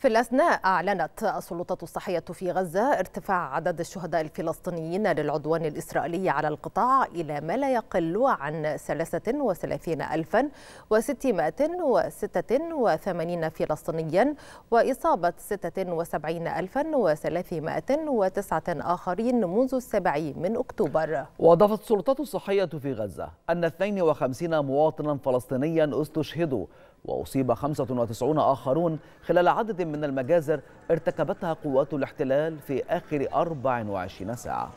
في الأثناء أعلنت السلطات الصحية في غزة ارتفاع عدد الشهداء الفلسطينيين للعدوان الإسرائيلي على القطاع إلى ما لا يقل عن 33686 فلسطينيا وإصابة 76309 آخرين منذ السابع من أكتوبر وأضافت السلطات الصحية في غزة أن 52 مواطنا فلسطينيا استشهدوا وأصيب 95 آخرون خلال عدد من المجازر ارتكبتها قوات الاحتلال في آخر 24 ساعة